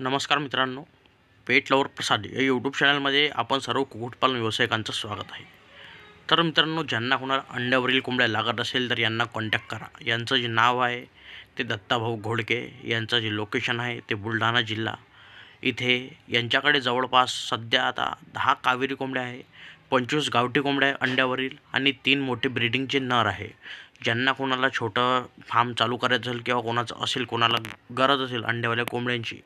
नमस्कार मित्रांनो पेट लवर प्रसाद या यूट्यूब चॅनलमध्ये आपण सर्व कुक्कुटपालन व्यावसायिकांचं स्वागत आहे तर मित्रांनो ज्यांना होणार अंड्यावरील कोंबड्या लागत असेल तर यांना कॉन्टॅक्ट करा यांचं जे नाव आहे ते दत्ताभाऊ घोडके यांचं जे लोकेशन आहे ते बुलढाणा जिल्हा इथे यांच्याकडे जवळपास सध्या आता दहा कावेरी कोंबड्या आहे पंचवीस गावठी कोंबड्या अंड्यावरील आणि तीन मोठे ब्रीडिंगचे नर आहे ज्यांना कोणाला छोटं फार्म चालू करायचं असेल किंवा कोणाचं असेल कोणाला गरज असेल अंड्यावाल्या कोंबड्यांची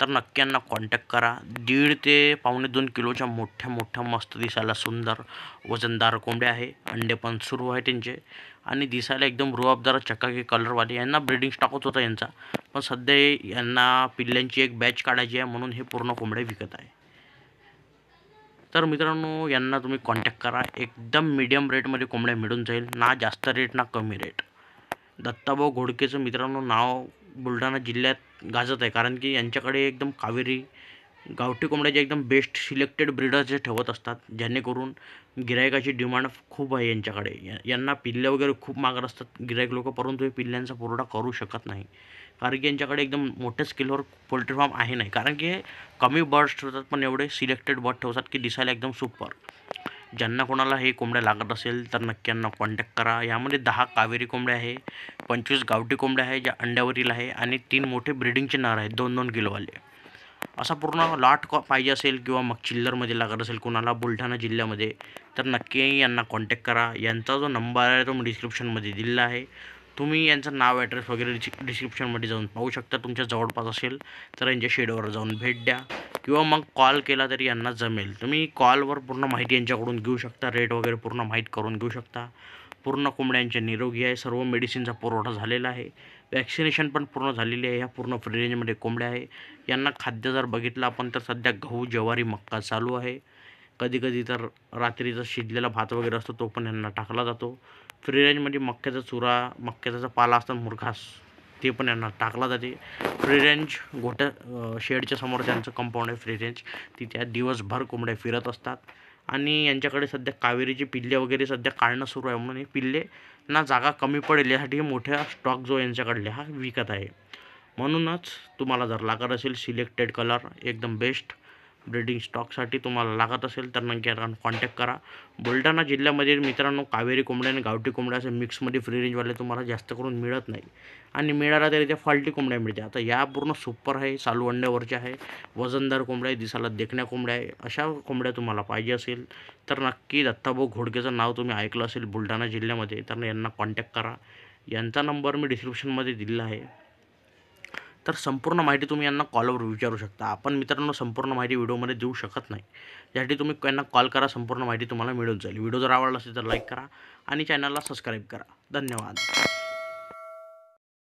तर नक्की यांना कॉन्टॅक्ट करा दीड ते पावणे दोन किलोच्या मोठ्या मोठ्या मस्त दिसायला सुंदर वजनदार कोंबड्या आहे अंडे पण सुरू आहे त्यांचे आणि दिसायला एकदम रुआबदार चकाकी कलरवाले यांना ब्रिडिंग स्टॉकच होता यांचा पण सध्या यांना पिल्ल्यांची एक बॅच काढायची आहे म्हणून हे पूर्ण कोंबड्या विकत आहे तर मित्रांनो यांना तुम्ही कॉन्टॅक्ट करा एकदम मिडियम रेटमध्ये कोंबड्या मिळून जाईल ना जास्त रेट ना कमी रेट दत्ताभाऊ घोडकेचं मित्रांनो नाव बुलढाणा जिल्ह्यात गाजत आहे कारण की यांच्याकडे एकदम कावेरी गावठी कोंबड्याचे एकदम बेस्ट सिलेक्टेड जे ठेवत असतात जेणेकरून गिरायकाची डिमांड खूप आहे यांच्याकडे यांना पिल्ले वगैरे खूप मागत असतात गिरायक लोक परंतु हे पिल्ल्यांचा पुरवठा करू शकत नाही कारण की यांच्याकडे एकदम मोठ्या स्केलवर पोल्ट्री फार्म आहे नाही कारण की हे कमी बर्ड्स ठेवतात पण एवढे सिलेक्टेड बर्ड ठेवतात की दिसायला एकदम सुपर ज्यांना कोणाला हे कोंबड्या लागत असेल तर नक्की यांना कॉन्टॅक्ट करा यामध्ये दहा कावेरी कोंबड्या आहे पंचवीस गावठी कोंबड्या आहे ज्या अंड्यावरील आहे आणि तीन मोठे ब्रिडिंगचे नार आहेत दोन दोन किलोवाले असा पूर्ण लाट कॉ पाहिजे असेल किंवा मग चिल्लरमध्ये लागत असेल कोणाला बुलढाणा जिल्ह्यामध्ये तर नक्की यांना कॉन्टॅक्ट करा यांचा जो नंबर आहे तो मी डिस्क्रिप्शनमध्ये दिलेला आहे तुम्ही यांचं नाव ॲड्रेस वगैरे डिस्क्रिप्शनमध्ये जाऊन पाहू शकता तुमच्या जवळपास असेल तर यांच्या शेडवर जाऊन भेट द्या किंवा मग कॉल केला तरी यांना जमेल तुम्ही कॉलवर पूर्ण माहिती यांच्याकडून घेऊ शकता रेट वगैरे पूर्ण माहीत करून घेऊ शकता पूर्ण कोंबड्यांचे निरोगी आहे सर्व मेडिसिनचा पुरवठा झालेला आहे वॅक्सिनेशन पण पूर्ण झालेली आहे ह्या पूर्ण फ्री रेंजमध्ये कोंबड्या आहे यांना खाद्य जर बघितलं आपण तर सध्या गहू ज्वारी मक्का चालू आहे कधीकधी कधी तर रात्रीचा शिजलेला भात वगैरे असतो तो पण यांना टाकला जातो फ्री रेंजमध्ये मक्याचा चुरा मक्याचा पाला असतो मुरघास ते पण यांना टाकला जाते फ्री रेंज घोट्या शेडच्या समोर त्यांचं कंपाऊंड आहे फ्री रेंज तिथे दिवसभर कोंबड्या फिरत असतात आणि यांच्याकडे सध्या कावेरीचे पिल्ले वगैरे सध्या काढणं सुरू आहे म्हणून हे ना जागा कमी पडेल यासाठी मोठ्या स्टॉक जो यांच्याकडले हा विकत आहे म्हणूनच तुम्हाला जर लागत असेल सिलेक्टेड कलर एकदम बेस्ट ब्रिडिंग स्टॉकसाठी तुम्हाला लागत असेल तर नक्की कॉन्टॅक्ट करा बुलढाणा जिल्ह्यामध्ये मित्रांनो कावेरी कोंबड्या आणि गावठी कोंबड्या असे मिक्समध्ये फ्री रेंजवाले तुम्हाला जास्त करून मिळत नाही आणि मिळाला तरी त्या फाल्टी कोंबड्या मिळते आता या पूर्ण सुपर आहे चालू अंड्यावरच्या आहे वजनदार कोंबड्या आहे दिसायला देखण्या कोंबड्या आहे अशा कोंबड्या तुम्हाला पाहिजे असेल तर नक्की दत्ताभाऊ घोडकेचं नाव तुम्ही ऐकलं असेल बुलढाणा जिल्ह्यामध्ये तर यांना कॉन्टॅक्ट करा यांचा नंबर मी डिस्क्रिप्शनमध्ये दिलेला आहे तर संपूर्ण माहिती तुम्ही यांना कॉलवर विचारू शकता आपण मित्रांनो संपूर्ण माहिती व्हिडिओमध्ये देऊ शकत नाही यासाठी तुम्ही यांना कॉल करा संपूर्ण माहिती तुम्हाला मिळून जाईल व्हिडिओ जर आवडला असेल तर लाईक करा आणि चॅनलला सबस्क्राईब करा धन्यवाद